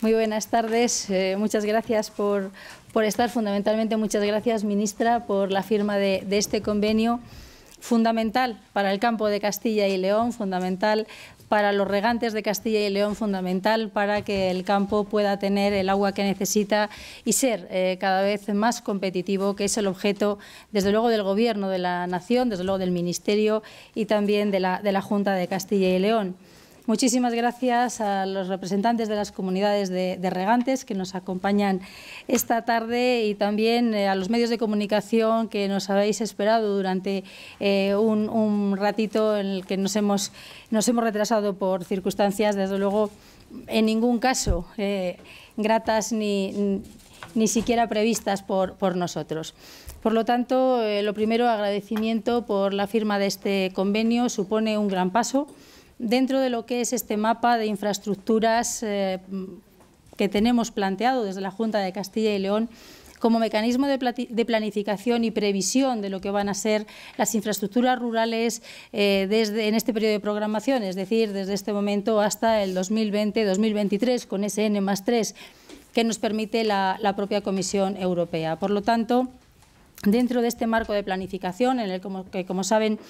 Muy buenas tardes, eh, muchas gracias por, por, estar, fundamentalmente muchas gracias, ministra, por la firma de, este convenio fundamental para el campo de Castilla y León, fundamental para los regantes de Castilla y León, fundamental para que el campo pueda tener el agua que necesita y ser eh, cada vez más competitivo, que es el objeto, desde luego, del Gobierno de la Nación, desde luego del Ministerio y también de la, de la Junta de Castilla y León. Muchísimas gracias a los representantes de las comunidades de, regantes que nos acompañan esta tarde y también eh, a los medios de comunicación que nos habéis esperado durante eh, un, ratito en el que nos hemos, retrasado por circunstancias, desde luego, en ningún caso eh, gratas ni, siquiera previstas por nosotros. Por lo tanto, lo primero, agradecimiento por la firma de este convenio, supone un gran paso dentro de lo que es este mapa de infraestructuras eh, que tenemos planteado desde la Junta de Castilla y León como mecanismo de, planificación y previsión de lo que van a ser las infraestructuras rurales eh, desde, en este periodo de programación, es decir, desde este momento hasta el 2020-2023 con ese N más 3 que nos permite la, propia Comisión Europea. Por lo tanto, dentro de este marco de planificación, en el como, que, como saben,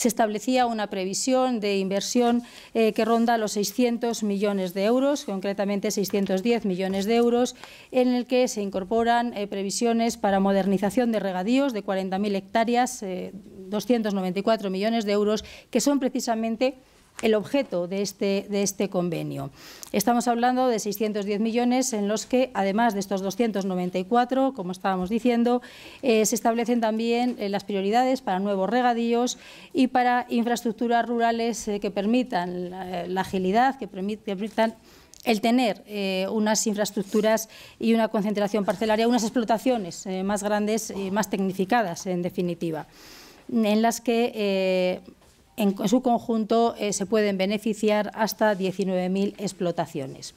se establecía una previsión de inversión eh, que ronda los 600 millones de euros, concretamente 610 millones de euros, en el que se incorporan eh, previsiones para modernización de regadíos de 40.000 hectáreas, eh, 294 millones de euros, que son precisamente el objeto este, de este, convenio. Estamos hablando de 610 millones en los que, además de estos 294, como estábamos diciendo, eh, se establecen también eh, las prioridades para nuevos regadíos y para infraestructuras rurales eh, que permitan la, agilidad, que, permitan el tener unas infraestructuras y una concentración parcelaria, unas explotaciones más grandes y más tecnificadas, en definitiva, en las que en su conjunto eh, se pueden beneficiar hasta 19.000 explotaciones.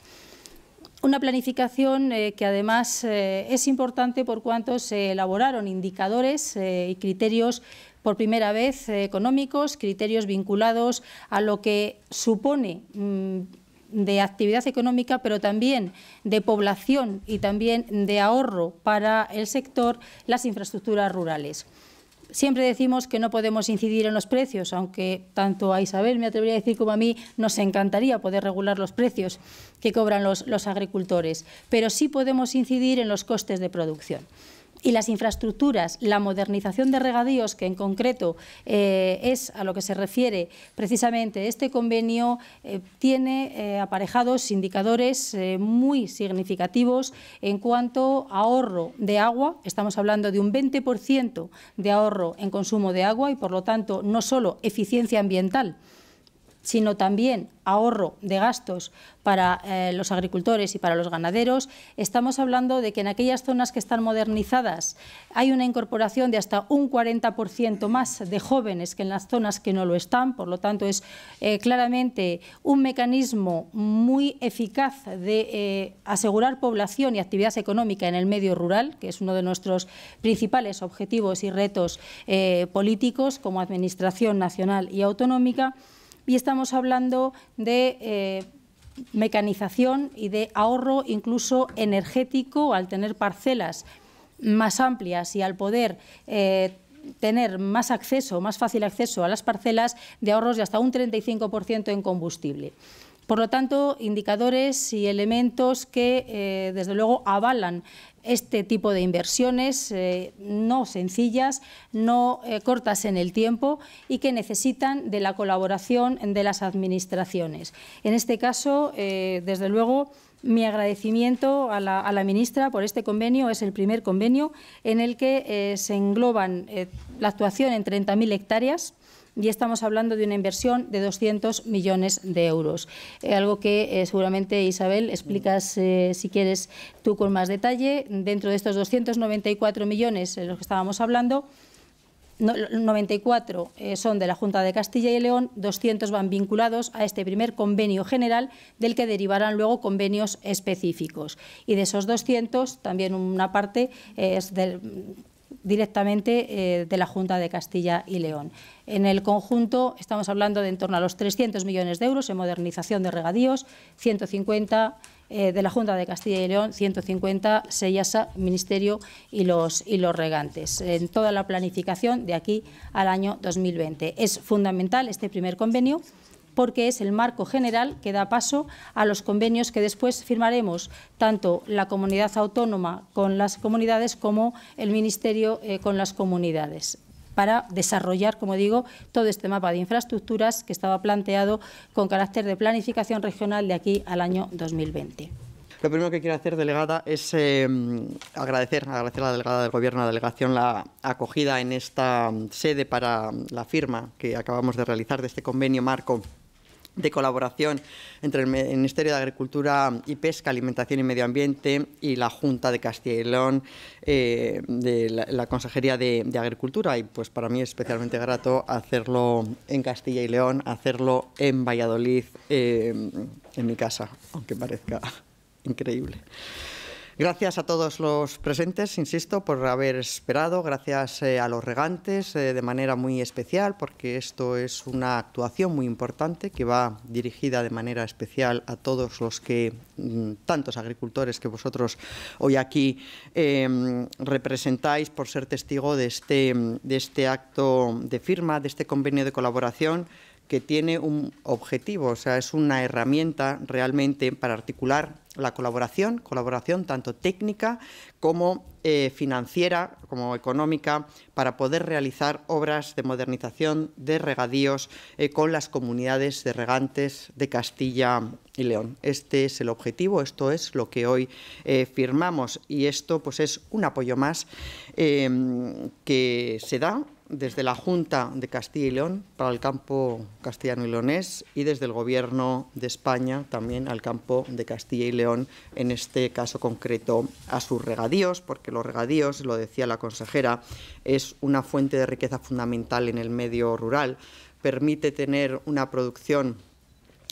Una planificación eh, que además eh, es importante por cuanto se elaboraron indicadores y criterios por primera vez económicos, criterios vinculados a lo que supone mm, de actividad económica, pero también de población y también de ahorro para el sector las infraestructuras rurales. Siempre decimos que no podemos incidir en los precios, aunque tanto a Isabel, me atrevería a decir, como a mí, nos encantaría poder regular los precios que cobran los, los agricultores, pero sí podemos incidir en los costes de producción y las infraestructuras, la modernización de regadíos, que en concreto eh, es a lo que se refiere precisamente este convenio, eh, tiene eh, aparejados indicadores muy significativos en cuanto a ahorro de agua. Estamos hablando de un 20% de ahorro en consumo de agua y, por lo tanto, no solo eficiencia ambiental, sino también ahorro de gastos para eh, los agricultores y para los ganaderos. Estamos hablando de que en aquellas zonas que están modernizadas hay una incorporación de hasta un 40% más de jóvenes que en las zonas que no lo están, por lo tanto es eh, claramente un mecanismo muy eficaz de eh, asegurar población y actividad económica en el medio rural, que es uno de nuestros principales objetivos y retos políticos como Administración Nacional y Autonómica y estamos hablando de eh, mecanización y de ahorro incluso energético al tener parcelas más amplias y al poder eh, tener más acceso, más fácil acceso a las parcelas de ahorros de hasta un 35% en combustible. Por lo tanto, indicadores y elementos que, eh, desde luego, avalan este tipo de inversiones eh, no sencillas, no eh, cortas en el tiempo y que necesitan de la colaboración de las administraciones. En este caso, desde luego, mi agradecimiento a la, a la, ministra por este convenio. Es el primer convenio en el que se engloban la actuación en 30.000 hectáreas y estamos hablando de una inversión de 200 millones de euros. Eh, algo que eh, seguramente, Isabel, explicas eh, si quieres tú con más detalle. Dentro de estos 294 millones de los que estábamos hablando, 94 son de la Junta de Castilla y León, 200 van vinculados a este primer convenio general del que derivarán luego convenios específicos. Y de esos 200, también una parte es del directamente eh, de la Junta de Castilla y León. En el conjunto estamos hablando de en torno a los 300 millones de euros en modernización de regadíos, 150 eh, de la Junta de Castilla y León, 150 Sellasa, Ministerio y los, y los regantes, en toda la planificación de aquí al año 2020. Es fundamental este primer convenio porque es el marco general que da paso a los convenios que después firmaremos tanto la comunidad autónoma con las comunidades como el Ministerio eh, con las comunidades para desarrollar, como digo, todo este mapa de infraestructuras que estaba planteado con carácter de planificación regional de aquí al año 2020. Lo primero que quiero hacer, delegada, es eh, agradecer, agradecer a la delegada del Gobierno, a la delegación, la acogida en esta sede para la firma que acabamos de realizar de este convenio marco de colaboración entre el Ministerio de Agricultura y Pesca, Alimentación y Medio Ambiente y la Junta de Castilla y León eh, de la, Consejería de, Agricultura. Y pues para mí es especialmente grato hacerlo en Castilla y León, hacerlo en Valladolid, eh, en mi casa, aunque parezca increíble. Gracias a todos los presentes, insisto, por haber esperado, gracias eh, a los regantes eh, de manera muy especial, porque esto es una actuación muy importante que va dirigida de manera especial a todos los que, mm, tantos agricultores que vosotros hoy aquí em, representáis por ser testigo de este, de este acto de firma, de este convenio de colaboración que tiene un objetivo, o sea, es una herramienta realmente para articular la colaboración, colaboración tanto técnica como eh, financiera, como económica, para poder realizar obras de modernización de regadíos eh, con las comunidades de regantes de Castilla y León. Este es el objetivo, esto es lo que hoy eh, firmamos y esto pues, es un apoyo más que se da desde la Junta de Castilla y León para el campo castellano y leonés y desde el Gobierno de España también al campo de Castilla y León, en este caso concreto a sus regadíos, porque los regadíos, lo decía la consejera, es una fuente de riqueza fundamental en el medio rural, permite tener una producción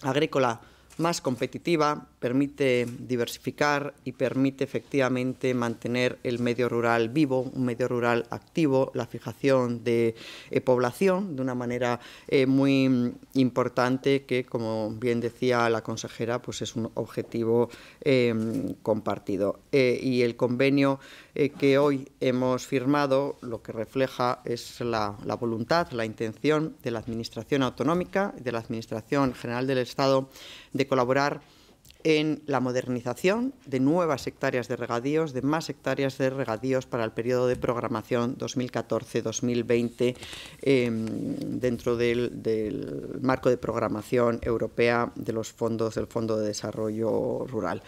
agrícola más competitiva, permite diversificar y permite efectivamente mantener el medio rural vivo, un medio rural activo, la fijación de eh, población de una manera eh, muy importante que, como bien decía la consejera, pues es un objetivo eh, compartido. y el convenio que hoy hemos firmado lo que refleja es la, la voluntad, la intención de la Administración Autonómica, de la Administración General del Estado de colaborar en la modernización de nuevas hectáreas de regadíos, de más hectáreas de regadíos para el periodo de programación 2014-2020 em, dentro del, del marco de programación europea de los fondos del Fondo de Desarrollo Rural.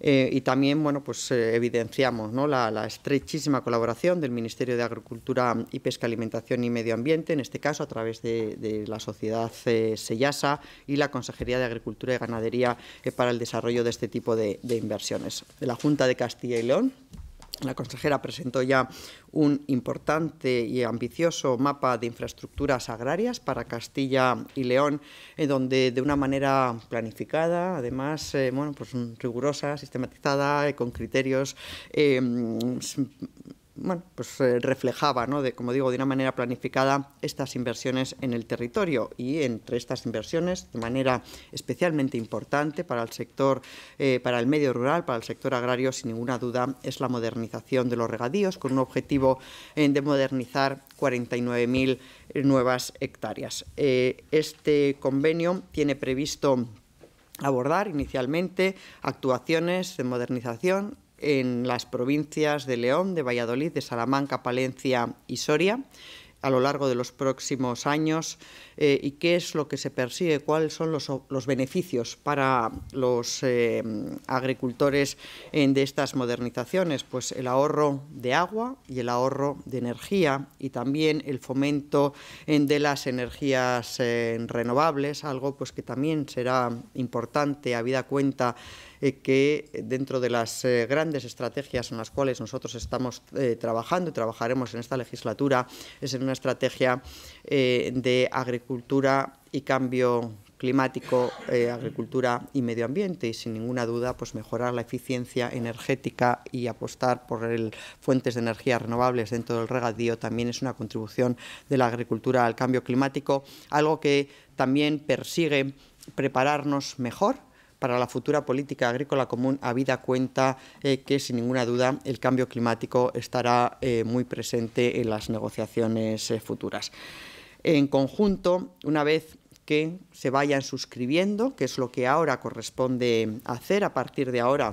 Eh, y también bueno, pues, eh, evidenciamos la, estrechísima colaboración del Ministerio de Agricultura y Pesca, Alimentación y Medio Ambiente, en este caso a través de, la sociedad eh, Sellasa y la Consejería de Agricultura y Ganadería para el desarrollo de este tipo de, de inversiones. De la Junta de Castilla y León, la consejera presentó ya un importante y ambicioso mapa de infraestructuras agrarias para Castilla y León, donde de una manera planificada, además eh, bueno, pues, rigurosa, sistematizada, con criterios eh, bueno, pues eh, reflejaba, de, como digo, de una manera planificada estas inversiones en el territorio y entre estas inversiones, de manera especialmente importante para el sector, eh, para el medio rural, para el sector agrario, sin ninguna duda, es la modernización de los regadíos, con un objetivo de modernizar 49.000 eh, nuevas hectáreas. este convenio tiene previsto abordar inicialmente actuaciones de modernización en las provincias de León, de Valladolid, de Salamanca, Palencia y Soria a lo largo de los próximos años eh, y qué es lo que se persigue, cuáles son los, beneficios para los eh, agricultores de estas modernizaciones. Pues el ahorro de agua y el ahorro de energía y también el fomento de las energías eh, renovables, algo pues que también será importante, a vida cuenta eh, que dentro de las eh, grandes estrategias en las cuales nosotros estamos eh, trabajando y trabajaremos en esta legislatura es en una estrategia de agricultura y cambio climático, agricultura y medio ambiente y sin ninguna duda pues mejorar la eficiencia energética y apostar por fuentes de energía renovables dentro del regadío también es una contribución de la agricultura al cambio climático, algo que también persigue prepararnos mejor para la futura política agrícola común, habida cuenta eh, que sin ninguna duda el cambio climático estará eh, muy presente en las negociaciones eh, futuras. En conjunto, una vez que se vayan suscribiendo, que es lo que ahora corresponde hacer a partir de ahora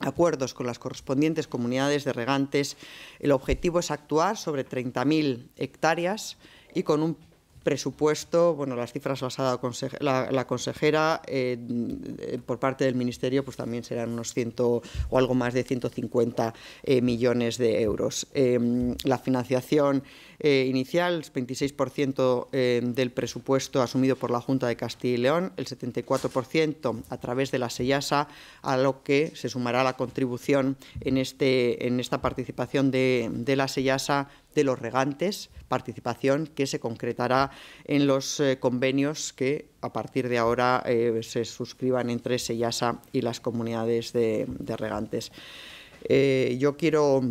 acuerdos con las correspondientes comunidades de regantes, el objetivo es actuar sobre 30.000 hectáreas y con un presupuesto, bueno, las cifras las ha dado la, consejera, eh, eh, por parte del Ministerio, pues también serán unos 100 o algo más de 150 eh, millones de euros. Em, la financiación inicial, el 26% em, del presupuesto asumido por la Junta de Castilla y León, el 74% a través de la SEIASA, a lo que se sumará la contribución en, este, en esta participación de, de la SEIASA de los regantes, participación que se concretará en los eh, convenios que a partir de ahora eh, se suscriban entre Sellasa y las comunidades de, regantes. Eh, yo quiero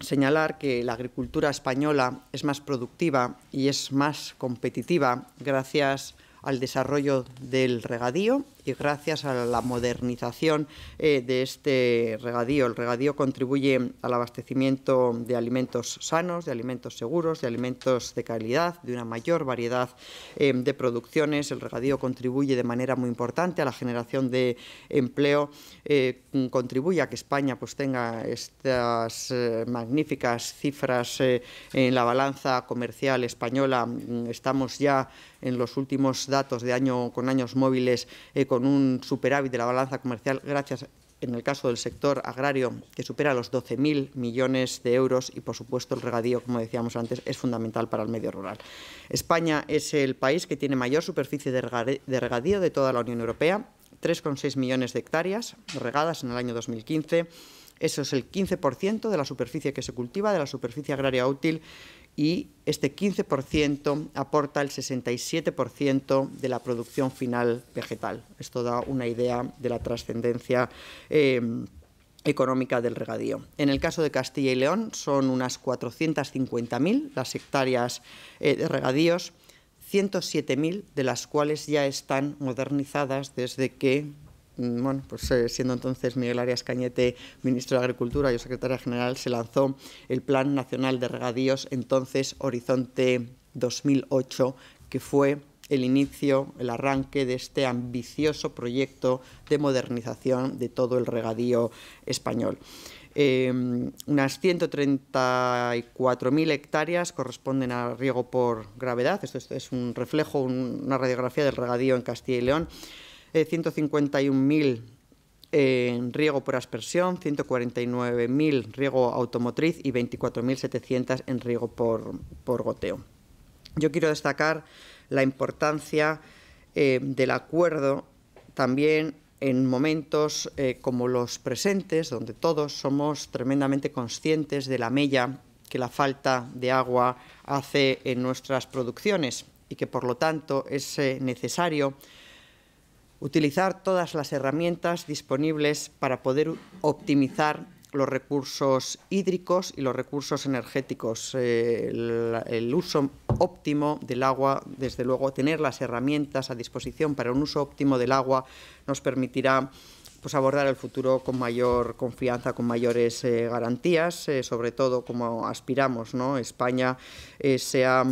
señalar que la agricultura española es más productiva y es más competitiva gracias al desarrollo del regadío y gracias a la modernización eh, de este regadío. El regadío contribuye al abastecimiento de alimentos sanos, de alimentos seguros, de alimentos de calidad, de una mayor variedad eh, de producciones. El regadío contribuye de manera muy importante a la generación de empleo, eh, contribuye a que España pues, tenga estas magníficas cifras en la balanza comercial española. Mm, estamos ya en los últimos datos de año con años móviles con un superávit de la balanza comercial gracias en el caso del sector agrario, que supera los 12.000 millones de euros y, por supuesto, el regadío, como decíamos antes, es fundamental para el medio rural. España es el país que tiene mayor superficie de regadío de toda la Unión Europea, 3,6 millones de hectáreas regadas en el año 2015. Eso es el 15% de la superficie que se cultiva, de la superficie agraria útil, y este 15% aporta el 67% de la producción final vegetal. Esto da una idea de la trascendencia eh, económica del regadío. En el caso de Castilla y León son unas 450.000 las hectáreas eh, de regadíos, 107.000 de las cuales ya están modernizadas desde que Mm, bueno, pues eh, siendo entonces Miguel Arias Cañete ministro de Agricultura y secretaria general, se lanzó el Plan Nacional de Regadíos, entonces Horizonte 2008, que fue el inicio, el arranque de este ambicioso proyecto de modernización de todo el regadío español. Em, unas 134.000 hectáreas corresponden a riego por gravedad, esto, es un reflejo, una radiografía del regadío en Castilla y León, 151.000 eh, en riego por aspersión, 149.000 riego automotriz y 24.700 en riego por, goteo. Yo quiero destacar la importancia eh, del acuerdo también en momentos eh, como los presentes, donde todos somos tremendamente conscientes de la mella que la falta de agua hace en nuestras producciones y que, por lo tanto, es necesario utilizar todas las herramientas disponibles para poder optimizar los recursos hídricos y los recursos energéticos, el, uso óptimo del agua, desde luego tener las herramientas a disposición para un uso óptimo del agua nos permitirá pues, abordar el futuro con mayor confianza, con mayores eh, garantías, eh, sobre todo como aspiramos, ¿no? España eh, sea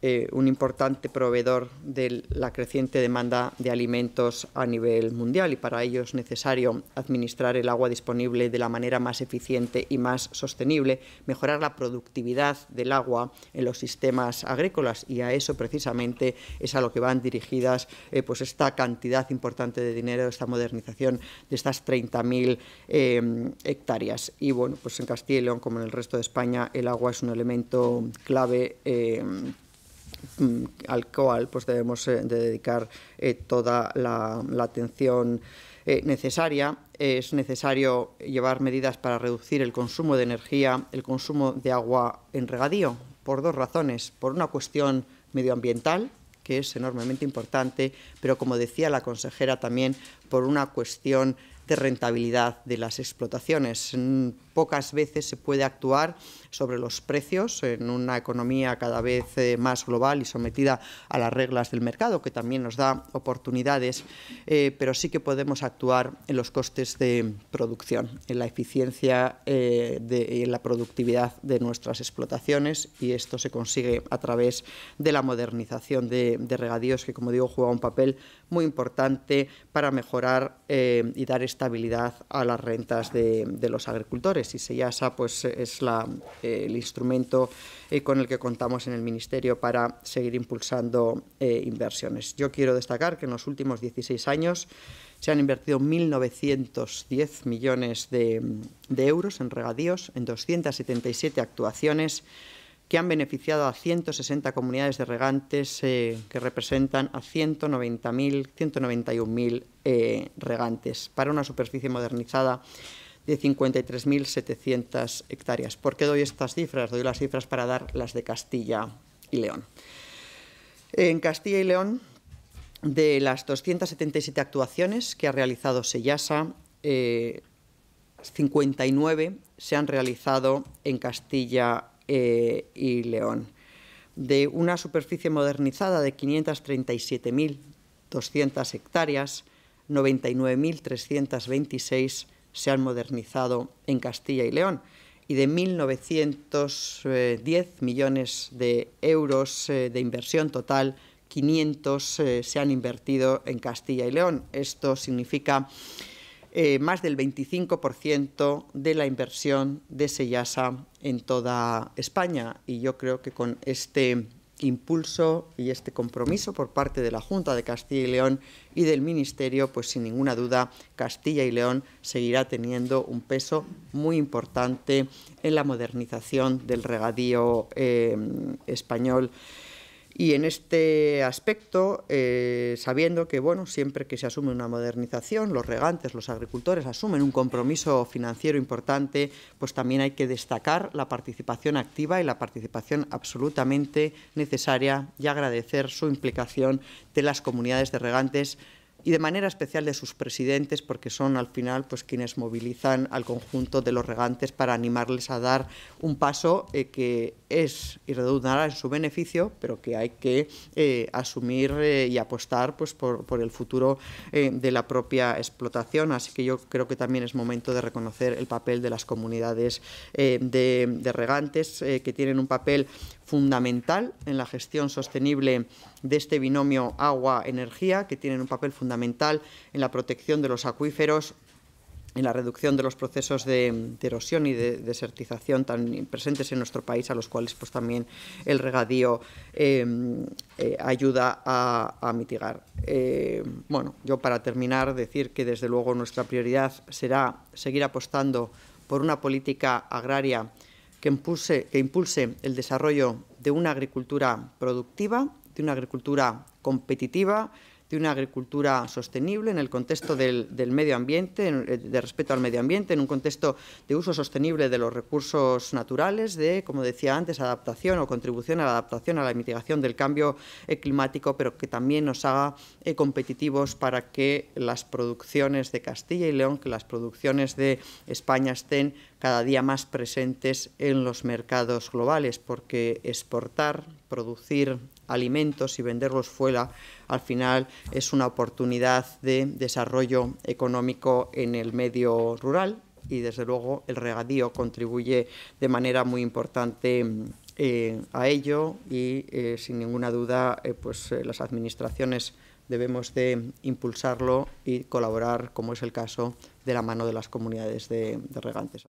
eh, un importante proveedor de la creciente demanda de alimentos a nivel mundial y para ello es necesario administrar el agua disponible de la manera más eficiente y más sostenible, mejorar la productividad del agua en los sistemas agrícolas y a eso precisamente es a lo que van dirigidas eh, pues esta cantidad importante de dinero, esta modernización de estas 30.000 eh, hectáreas. Y bueno, pues en Castilla y León, como en el resto de España, el agua es un elemento clave Mm, al cual pues, debemos eh, dedicar eh, toda la atención eh, necesaria. Es necesario llevar medidas para reducir el consumo de energía, el consumo de agua en regadío, por dos razones. Por una cuestión medioambiental, que es enormemente importante, pero como decía la consejera también, por una cuestión de rentabilidad de las explotaciones. Mm, pocas veces se puede actuar sobre los precios en una economía cada vez eh, más global y sometida a las reglas del mercado, que también nos da oportunidades, eh, pero sí que podemos actuar en los costes de producción, en la eficiencia y eh, en la productividad de nuestras explotaciones y esto se consigue a través de la modernización de, regadíos que, como digo, juega un papel muy importante para mejorar y dar estabilidad a las rentas de los agricultores y SEIASA pues, es el instrumento eh, con el que contamos en el Ministerio para seguir impulsando eh, inversiones. Yo quiero destacar que en los últimos 16 años se han invertido 1.910 millones de, euros en regadíos, en 277 actuaciones que han beneficiado a 160 comunidades de regantes eh, que representan a 190.000, 191.000 regantes para una superficie modernizada de 53.700 hectáreas. ¿Por qué doy estas cifras? Doy las cifras para dar las de Castilla y León. En Castilla y León, de las 277 actuaciones que ha realizado Sellasa, 59 eh, se han realizado en Castilla eh, y León. De una superficie modernizada de 537.200 hectáreas, 99.326 se han modernizado en Castilla y León y de 1.910 millones de euros eh, de inversión total, 500 eh, se han invertido en Castilla y León. Esto significa eh, más del 25% de la inversión de Sellasa en toda España. Y yo creo que con este impulso y este compromiso por parte de la Junta de Castilla y León y del Ministerio, pues sin ninguna duda Castilla y León seguirá teniendo un peso muy importante en la modernización del regadío eh, español. Y en este aspecto, eh, sabiendo que bueno, siempre que se asume una modernización, los regantes, los agricultores asumen un compromiso financiero importante, pues también hay que destacar la participación activa y la participación absolutamente necesaria y agradecer su implicación de las comunidades de regantes y de manera especial de sus presidentes, porque son al final pues, quienes movilizan al conjunto de los regantes para animarles a dar un paso eh, que es y redundará en su beneficio, pero que hay que eh, asumir eh, y apostar pues, por, el futuro eh, de la propia explotación. Así que yo creo que también es momento de reconocer el papel de las comunidades de, regantes, que tienen un papel fundamental en la gestión sostenible de este binomio agua-energía, que tienen un papel fundamental en la protección de los acuíferos en la reducción de los procesos de, erosión y de desertización tan presentes en nuestro país, a los cuales pues, también el regadío em, eh, ayuda a, mitigar. Eh, bueno, yo para terminar decir que desde luego nuestra prioridad será seguir apostando por una política agraria que impulse el desarrollo de una agricultura productiva, de una agricultura competitiva, de una agricultura sostenible en el contexto del, medio ambiente, eh, de respeto al medio ambiente, en un contexto de uso sostenible de los recursos naturales, de, como decía antes, adaptación o contribución a la adaptación a la mitigación del cambio eh, climático, pero que también nos haga eh, competitivos para que las producciones de Castilla y León, que las producciones de España estén cada día más presentes en los mercados globales, porque exportar, producir alimentos y venderlos fuera, al final es una oportunidad de desarrollo económico en el medio rural y desde luego el regadío contribuye de manera muy importante eh, a ello y eh, sin ninguna duda eh, pues las administraciones debemos de impulsarlo y colaborar como es el caso de la mano de las comunidades de regantes.